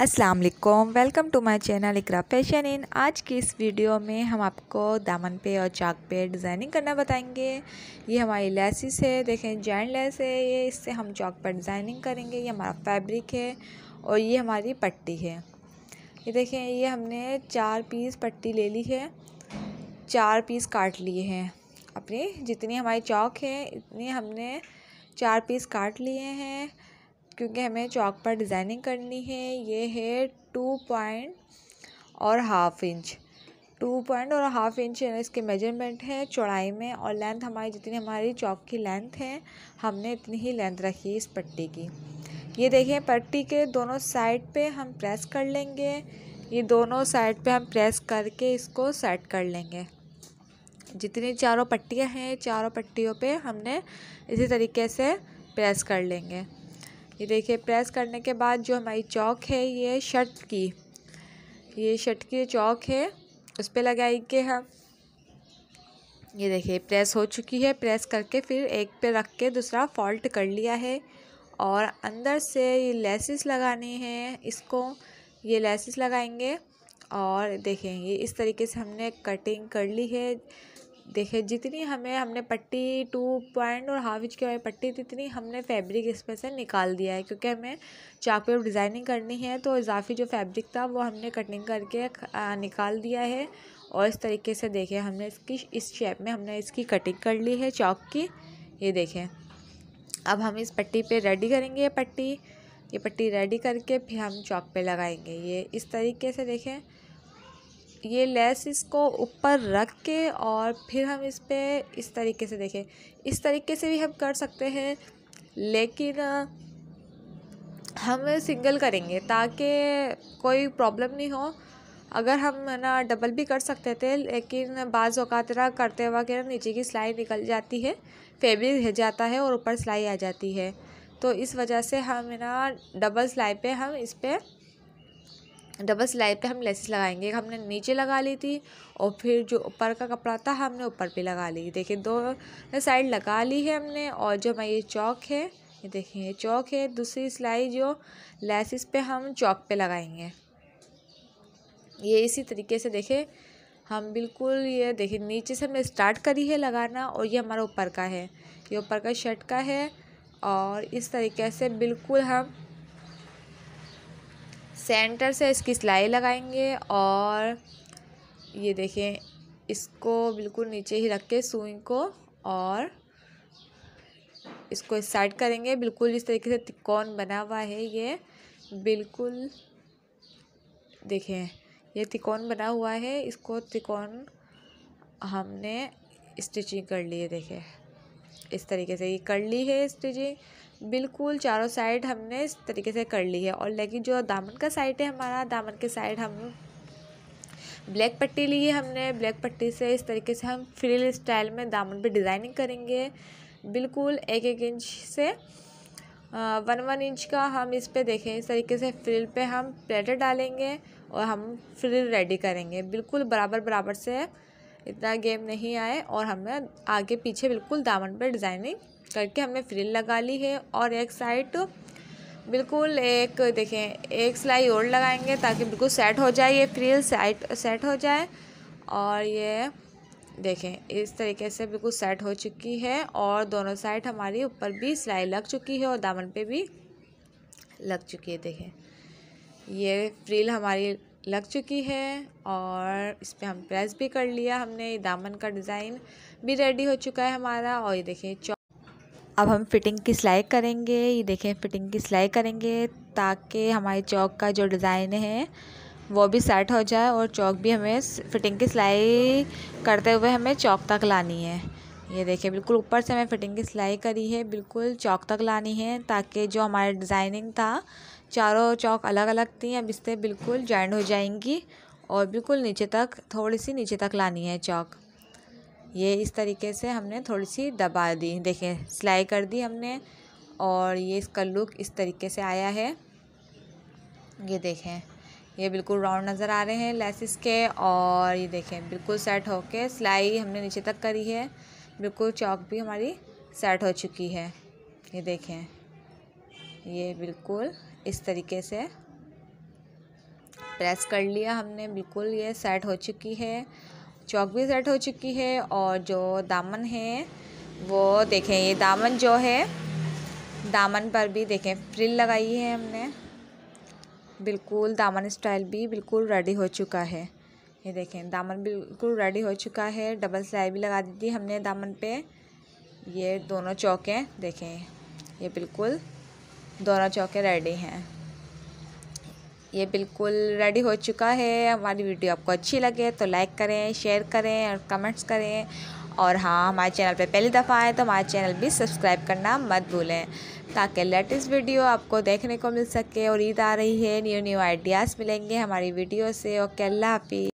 Aslam welcome to my channel Iqra fashion इन आज की इस वीडियो में हम आपको दामन पे और चाक पे डिज़ाइनिंग करना बताएंगे ये हमारी लेसिस है देखें जैन लेस है ये इससे हम चौक पर डिज़ाइनिंग करेंगे ये हमारा फैब्रिक है और ये हमारी पट्टी है ये देखें ये हमने चार पीस पट्टी ले ली है चार पीस काट लिए हैं अपनी जितनी हमारी चौक है इतनी हमने चार पीस काट लिए हैं क्योंकि हमें चौक पर डिज़ाइनिंग करनी है ये है टू पॉइंट और हाफ इंच टू पॉइंट और हाफ इंच इसके मेजरमेंट है चौड़ाई में और लेंथ हमारी जितनी हमारी चौक की लेंथ है हमने इतनी ही लेंथ रखी है इस पट्टी की ये देखिए पट्टी के दोनों साइड पे हम प्रेस कर लेंगे ये दोनों साइड पे हम प्रेस करके इसको सेट कर लेंगे जितनी चारों पट्टियां हैं चारों पट्टियों पे हमने इसी तरीके से प्रेस कर लेंगे ये देखिए प्रेस करने के बाद जो हमारी चौक है ये शर्ट की ये शर्ट की चौक है उस पर लगाएंगे हम ये देखिए प्रेस हो चुकी है प्रेस करके फिर एक पे रख के दूसरा फॉल्ट कर लिया है और अंदर से ये लेसिस लगाने हैं इसको ये लेसिस लगाएंगे और देखें ये इस तरीके से हमने कटिंग कर ली है देखे जितनी हमें हमने पट्टी टू पॉइंट और हाफ इंच की हमारी पट्टी जितनी हमने फैब्रिक इसमें से निकाल दिया है क्योंकि हमें चाक पे डिज़ाइनिंग करनी है तो इजाफी जो फैब्रिक था वो हमने कटिंग करके निकाल दिया है और इस तरीके से देखें हमने इसकी इस शेप में हमने इसकी कटिंग कर ली है चौक की ये देखें अब हम इस पट्टी पर रेडी करेंगे ये पट्टी ये पट्टी रेडी करके फिर हम चौक पर लगाएंगे ये इस तरीके से देखें ये लेस इसको ऊपर रख के और फिर हम इस पर इस तरीके से देखें इस तरीके से भी हम कर सकते हैं लेकिन हम सिंगल करेंगे ताकि कोई प्रॉब्लम नहीं हो अगर हम ना डबल भी कर सकते थे लेकिन बाज़ अवत ना करते वक्त ना नीचे की सिलाई निकल जाती है फेब्रिक रह जाता है और ऊपर सिलाई आ जाती है तो इस वजह से हम ना डबल सिलाई पे हम इस पर डबल सिलाई पे हम लेसेस लगाएंगे हमने नीचे लगा ली थी और फिर जो ऊपर का कपड़ा था हमने ऊपर पे लगा ली देखिए दो साइड लगा ली है हमने और जो हमारी ये चौक है ये देखिए ये चौक है दूसरी सिलाई जो लेसेस पे हम चौक पे लगाएंगे ये इसी तरीके से देखें हम बिल्कुल ये देखिए नीचे से हमने स्टार्ट करी है लगाना और ये हमारा ऊपर का है ये ऊपर का शर्ट का है और इस तरीके से बिल्कुल हम सेंटर से इसकी सिलाई लगाएंगे और ये देखें इसको बिल्कुल नीचे ही रख के सुई को और इसको इस साइड करेंगे बिल्कुल इस तरीके से तिकोन बना हुआ है ये बिल्कुल देखें ये तिकोन बना हुआ है इसको तिकोन हमने स्टिचिंग कर ली है देखें इस तरीके से ये कर ली है स्टिचिंग बिल्कुल चारों साइड हमने इस तरीके से कर ली है और लेकिन जो दामन का साइड है हमारा दामन के साइड हम ब्लैक पट्टी ली है हमने ब्लैक पट्टी से इस तरीके से हम फ्रिल स्टाइल में दामन पे डिज़ाइनिंग करेंगे बिल्कुल एक एक इंच से वन वन इंच का हम इस पर देखें इस तरीके से फ्रिल पे हम प्लेटर डालेंगे और हम फ्रिल रेडी करेंगे बिल्कुल बराबर बराबर से इतना गेम नहीं आए और हमने आगे पीछे बिल्कुल दामन पर डिज़ाइनिंग करके हमने फ्रिल लगा ली है और एक साइड बिल्कुल एक देखें एक सिलाई और लगाएंगे ताकि बिल्कुल सेट हो जाए ये फ्रिल सेट सेट हो जाए और ये देखें इस तरीके से बिल्कुल सेट हो चुकी है और दोनों साइड हमारी ऊपर भी सिलाई लग चुकी है और दामन पे भी लग चुकी है देखें ये फ्रिल हमारी लग चुकी है और इस पर हम प्रेस भी कर लिया हमने दामन का डिज़ाइन भी रेडी हो चुका है हमारा और ये देखें अब हम फिटिंग की सिलाई करेंगे ये देखें फिटिंग की सिलाई करेंगे ताकि हमारे चौक का जो डिज़ाइन है वो भी सेट हो जाए और चौक भी हमें फिटिंग की सिलाई करते हुए हमें चौक तक लानी है ये देखें बिल्कुल ऊपर से हमें फिटिंग की सिलाई करी है बिल्कुल चौक तक लानी है ताकि जो हमारा डिज़ाइनिंग था चारों चौक अलग अलग थी अब इससे बिल्कुल जॉइंट हो जाएंगी और बिल्कुल नीचे तक थोड़ी सी नीचे तक लानी है चौक ये इस तरीके से हमने थोड़ी सी दबा दी देखें सिलाई कर दी हमने और ये इसका लुक इस तरीके से आया है ये देखें ये बिल्कुल राउंड नज़र आ रहे हैं लेसिस के और ये देखें बिल्कुल सेट होके सिलाई हमने नीचे तक करी है बिल्कुल चौक भी हमारी सेट हो चुकी है ये देखें ये बिल्कुल इस तरीके से प्रेस कर लिया हमने बिल्कुल ये सेट हो चुकी है चौक भी सेट हो चुकी है और जो दामन है वो देखें ये दामन जो है दामन पर भी देखें फ्रिल लगाई है हमने बिल्कुल दामन स्टाइल भी बिल्कुल रेडी हो चुका है ये देखें दामन बिल्कुल रेडी हो चुका है डबल सिलाई भी लगा दी थी हमने दामन पे ये दोनों चौकें देखें ये बिल्कुल दोनों चौके रेडी हैं ये बिल्कुल रेडी हो चुका है हमारी वीडियो आपको अच्छी लगे तो लाइक करें शेयर करें और कमेंट्स करें और हाँ हमारे चैनल पर पहली दफ़ा आए तो हमारे चैनल भी सब्सक्राइब करना मत भूलें ताकि लेटेस्ट वीडियो आपको देखने को मिल सके और ईद आ रही है न्यू न्यू आइडियाज़ मिलेंगे हमारी वीडियो से ओके अल्लाह हाफि